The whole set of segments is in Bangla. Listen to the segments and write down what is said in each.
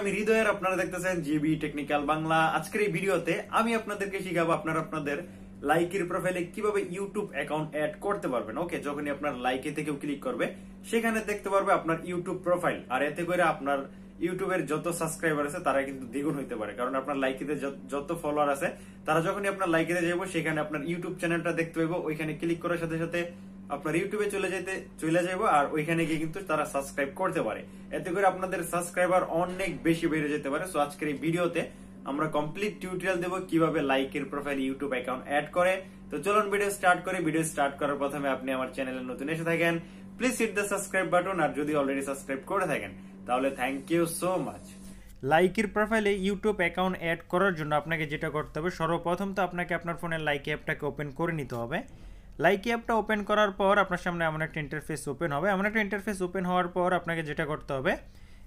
আমি হৃদয়ের আপনারা দেখতেছেন জিবি টেকনিক্যাল বাংলা আজকের এই ভিডিওতে আমি আপনাদেরকে শিখাবো আপনাদের লাইকের প্রোফাইলে কিভাবে ইউটিউব অ্যাকাউন্ট অ্যাড করতে পারবেন ওকে যখনই আপনার লাইকে থেকেও ক্লিক করবে সেখানে দেখতে পারবে আপনার ইউটিউব প্রোফাইল আর এতে করে আপনার ইউটিউবের যত সাবস্ক্রাইবার আছে তারা কিন্তু দ্বিগুণ হইতে পারে কারণ আপনার লাইকিতে যত ফলোয়ার আছে তারা যখনই আপনার লাইকিতে যাবো সেখানে আপনার ইউটিউব চ্যানেলটা দেখতে পাবো ওইখানে ক্লিক করার সাথে সাথে আপনার ইউটিউবে চলে যেতে চলে যাবো আর ওইখানে গিয়ে কিন্তু তারা সাবস্ক্রাইব করতে পারে এতে করে আপনাদের সাবস্ক্রাইবার অনেক বেশি বেড়ে যেতে পারে সো আজকের এই ভিডিওতে আমরা কমপ্লিট টিউটোরিয়াল দেবো কিভাবে লাইকের প্রোফাইল ইউটিউব অ্যাকাউন্ট অ্যাড করে তো চলুন ভিডিও স্টার্ট করে ভিডিও স্টার্ট করার প্রথমে আপনি আমার চ্যানেলে নতুন এসে থাকেন please hit the subscribe button আর যদি অলরেডি সাবস্ক্রাইব করে থাকেন তাহলে থ্যাংক ইউ সো মাচ লাইকের প্রোফাইলে ইউটিউব অ্যাকাউন্ট অ্যাড করার জন্য আপনাকে যেটা করতে হবে সর্বপ্রথম তো আপনাকে আপনার ফোনের লাইক অ্যাপটাকে ওপেন করে নিতে হবে লাইক অ্যাপটা ওপেন করার পর আপনার সামনে এমন একটা ইন্টারফেস ওপেন হবে এমন একটা ইন্টারফেস ওপেন হওয়ার পর আপনাকে যেটা করতে হবে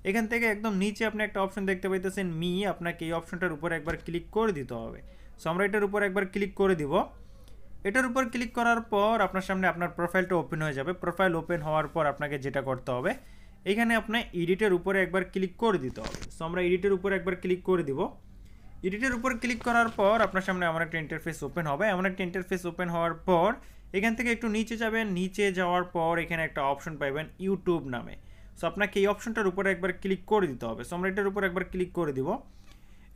এখান থেকে একদম নিচে আপনি একটা অপশন দেখতে পাইতেছেন মি আপনাকে এই অপশনটার উপর একবার ক্লিক করে দিতে হবে সো আমরা উপর একবার ক্লিক করে দিব এটার উপর ক্লিক করার পর আপনার সামনে আপনার প্রোফাইলটা ওপেন হয়ে যাবে প্রোফাইল ওপেন হওয়ার পর আপনাকে যেটা করতে হবে এখানে আপনার এডিটের উপরে একবার ক্লিক করে দিতে হবে সো আমরা এডিটের উপরে একবার ক্লিক করে দিবো এডিটের উপর ক্লিক করার পর আপনার সামনে আমার একটা ইন্টারফেস ওপেন হবে এমন একটা ইন্টারফেস ওপেন হওয়ার পর এখান থেকে একটু নিচে যাবেন নিচে যাওয়ার পর এখানে একটা অপশন পাইবেন ইউটিউব নামে সো আপনাকে এই অপশনটার উপরে একবার ক্লিক করে দিতে হবে সো আমরা এটার উপর একবার ক্লিক করে দিব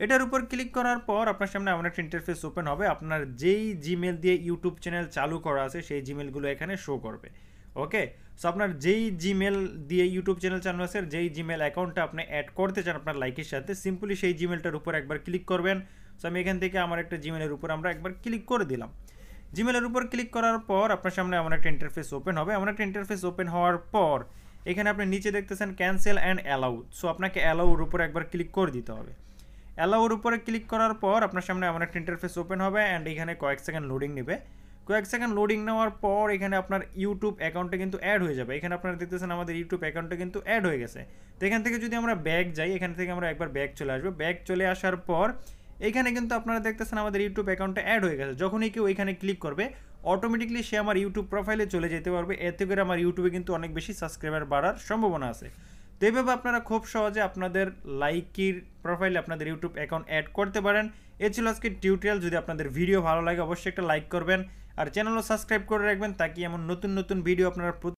এটার উপর ক্লিক করার পর আপনার সামনে এমন একটা ইন্টারফেস ওপেন হবে আপনার যেই জিমেল দিয়ে ইউটিউব চ্যানেল চালু করা আছে সেই জিমেলগুলো এখানে শো করবে ওকে সো আপনার যেই জিমেল দিয়ে ইউটিউব চ্যানেল চ্যানেলসের যেই জিমেল অ্যাকাউন্টটা আপনি অ্যাড করতে চান আপনার লাইকের সাথে সিম্পলি সেই জিমেলটার উপর একবার ক্লিক করবেন সো আমি এখান থেকে আমার একটা জিমেলের উপর আমরা একবার ক্লিক করে দিলাম জিমেলের উপর ক্লিক করার পর আপনার সামনে এমন একটা ইন্টারফেস ওপেন হবে এমন একটা ইন্টারফেস ওপেন হওয়ার পর এখানে আপনি নিচে দেখতেছেন ক্যান্সেল অ্যান্ড অ্যালাউ সো আপনাকে অ্যালাউর উপর একবার ক্লিক করে দিতে হবে অ্যালাউর উপরে ক্লিক করার পর আপনার সামনে এমন একটা ইন্টারফেস ওপেন হবে অ্যান্ড এখানে কয়েক সেকেন্ড লোডিং নেবে কয়েক সেকেন্ড লোডিং নেওয়ার পর এখানে আপনার ইউটিউব অ্যাকাউন্টটা কিন্তু অ্যাড হয়ে যাবে এখানে আপনারা দেখতেছেন আমাদের ইউটিউব অ্যাকাউন্টে কিন্তু অ্যাড হয়ে গেছে তো এখান থেকে যদি আমরা ব্যাগ যাই এখান থেকে আমরা একবার ব্যাগ চলে আসবো ব্যাগ চলে আসার পর এখানে কিন্তু আপনারা দেখতেছেন আমাদের ইউটিউব অ্যাকাউন্টটা অ্যাড হয়ে গেছে যখনই কেউ এখানে ক্লিক করবে অটোমেটিকলি সে আমার ইউটিউব প্রোফাইলে চলে যেতে পারবে এতে করে আমার ইউটিউবে কিন্তু অনেক বেশি সাবস্ক্রাইবার বাড়ার সম্ভাবনা আছে তো এইভাবে আপনারা খুব সহজে আপনাদের লাইকির প্রোফাইলে আপনাদের ইউটিউব অ্যাকাউন্ট অ্যাড করতে পারেন এ ছিল আজকে টিউটোরিয়াল যদি আপনাদের ভিডিও ভালো লাগে অবশ্যই একটা লাইক করবেন আর চ্যানেলও সাবস্ক্রাইব করে রাখবেন তাকে এমন নতুন নতুন ভিডিও আপনারা